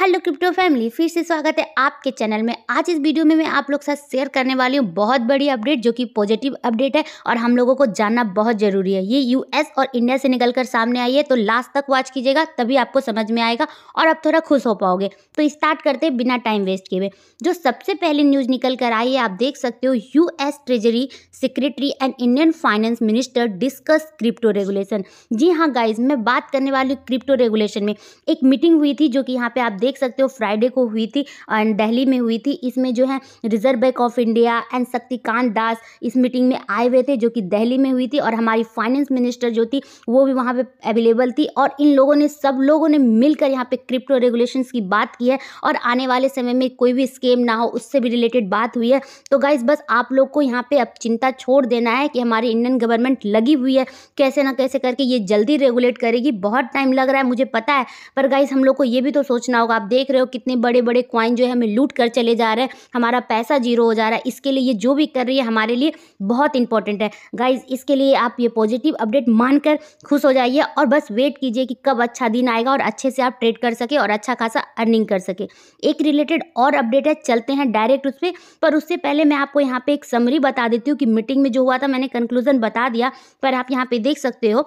hello crypto family फिर से स्वागत है आपके चैनल में आज इस वीडियो में मैं आप लोग साथ शेयर करने वाली हूँ बहुत बड़ी अपडेट जो कि पॉजिटिव अपडेट है और हम लोगों को जानना बहुत ज़रूरी है ये यूएस और इंडिया से निकलकर सामने आई है तो लास्ट तक वॉच कीजिएगा तभी आपको समझ में आएगा और आप थोड़ा खुश हो पाओगे तो स्टार्ट करते हैं बिना टाइम वेस्ट किए जो सबसे पहली न्यूज़ निकल कर आई है आप देख सकते हो U treasury secretary and Indian finance minister discuss crypto regulation जी हाँ गाइज मैं बात करने वाली हूँ क्रिप्टो रेगुलेशन में एक मीटिंग हुई थी जो कि यहाँ पर आप देख देख सकते हो फ्राइडे को हुई थी एंड दिल्ली में हुई थी इसमें जो है Reserve Bank of India and Shaktikanta Das इस मीटिंग में आए हुए थे जो कि दिल्ली में हुई थी और हमारी फाइनेंस मिनिस्टर जो थी वो भी वहाँ पर अवेलेबल थी और इन लोगों ने सब लोगों ने मिलकर यहाँ पर क्रिप्टो रेगुलेशन की बात की है और आने वाले समय में कोई भी स्केम ना हो उससे भी रिलेटेड बात हुई है तो गाइज बस आप लोग को यहाँ पर अब चिंता छोड़ देना है कि हमारी इंडियन गवर्नमेंट लगी हुई है कैसे ना कैसे करके ये जल्दी रेगुलेट करेगी बहुत टाइम लग रहा है मुझे पता है पर गाइज हम लोग को ये भी तो सोचना होगा आप देख रहे हो कितने बड़े बड़े क्वाइन जो है हमें लूट कर चले जा रहे हैं हमारा पैसा जीरो हो जा रहा है इसके लिए ये जो भी कर रही है हमारे लिए बहुत इंपॉर्टेंट है गाइज इसके लिए आप ये पॉजिटिव अपडेट मानकर खुश हो जाइए और बस वेट कीजिए कि कब अच्छा दिन आएगा और अच्छे से आप ट्रेड कर सके और अच्छा खासा अर्निंग कर सके एक रिलेटेड और अपडेट है चलते हैं डायरेक्ट उस पर पर उससे पहले मैं आपको यहाँ पे एक समरी बता देती हूँ कि मीटिंग में जो हुआ था मैंने कंक्लूजन बता दिया पर आप यहाँ पे देख सकते हो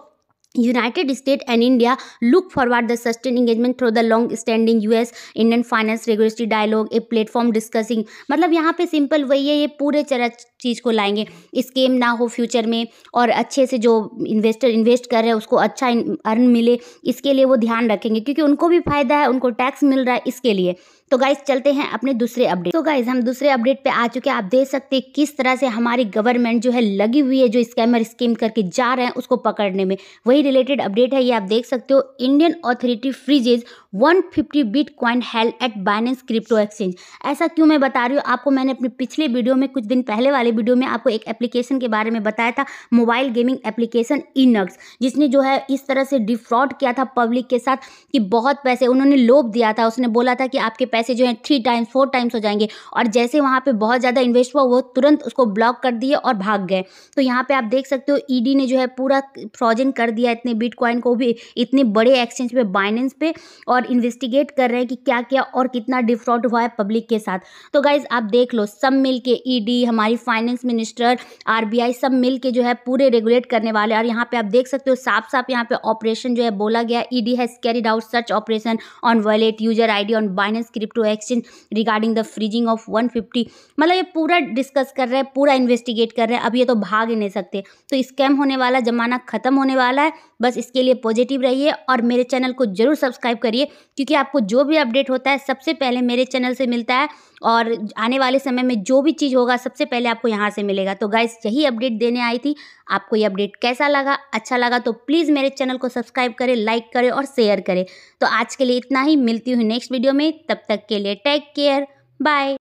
United States and India look forward the sustained engagement through the long standing US Indian finance regulatory dialogue a platform discussing मतलब यहाँ पे सिंपल वही है ये पूरे चीज़ को लाएंगे स्केम ना हो फ्यूचर में और अच्छे से जो इन्वेस्टर इन्वेस्ट कर रहे हैं उसको अच्छा अर्न मिले इसके लिए वो ध्यान रखेंगे क्योंकि उनको भी फायदा है उनको टैक्स मिल रहा है इसके लिए तो गाइज चलते हैं अपने दूसरे अपडेट तो गाइज हम दूसरे अपडेट पे आ चुके हैं आप देख सकते हैं किस तरह से हमारी गवर्नमेंट जो है लगी हुई है जो स्कैमर स्कीम करके जा रहे हैं उसको पकड़ने में वही वही रिलेटेड अपडेट है ये आप देख सकते हो Indian authority freezes 150 fifty bitcoin held at Binance crypto exchange ऐसा क्यों मैं बता रही हूँ आपको मैंने अपने पिछले वीडियो में कुछ दिन पहले वाले वीडियो में आपको एक एप्लीकेशन के बारे में बताया था मोबाइल गेमिंग एप्लीकेशन इनक्स जिसने जो है इस तरह से डिफ्रॉड किया था पब्लिक के साथ कि बहुत पैसे उन्होंने लोभ दिया था उसने बोला था कि आपके पैसे जो है थ्री टाइम्स फोर टाइम्स हो जाएंगे और जैसे वहाँ पर बहुत ज़्यादा इन्वेस्ट हुआ वो तुरंत उसको ब्लॉक कर दिए और भाग गए तो यहाँ पर आप देख सकते हो ईडी e ने जो है पूरा फ्रॉजन कर दिया किया इतने बिटकॉइन को भी इतने बड़े एक्सचेंज पे बाइनेंस पे और इन्वेस्टिगेट कर रहे हैं कि क्या क्या और कितना डिफ्रॉड हुआ है पब्लिक के साथ तो गाइज आप देख लो सब मिल के ई e हमारी फाइनेंस मिनिस्टर आर सब मिल के जो है पूरे रेगुलेट करने वाले और यहाँ पर आप देख सकते हो साफ साफ यहाँ पर ऑपरेशन जो है बोला गया E D has carried out search operation on wallet user I D on Binance crypto exchange regarding the freezing of fifty मतलब ये पूरा डिस्कस कर रहे हैं पूरा इन्वेस्टिगेट कर रहे हैं अब ये तो भाग ही नहीं सकते तो स्कैम होने वाला ज़माना ख़त्म होने वाला है बस इसके लिए पॉजिटिव रहिए और मेरे चैनल को ज़रूर सब्सक्राइब करिए क्योंकि आपको जो भी अपडेट होता है सबसे पहले मेरे चैनल से मिलता है और आने वाले समय में जो भी चीज़ होगा सबसे पहले आपको यहाँ से मिलेगा तो गाइस यही अपडेट देने आई थी आपको ये अपडेट कैसा लगा अच्छा लगा तो प्लीज़ मेरे चैनल को सब्सक्राइब करें लाइक करें और शेयर करें तो आज के लिए इतना ही मिलती हूँ नेक्स्ट वीडियो में तब तक के लिए टेक केयर बाय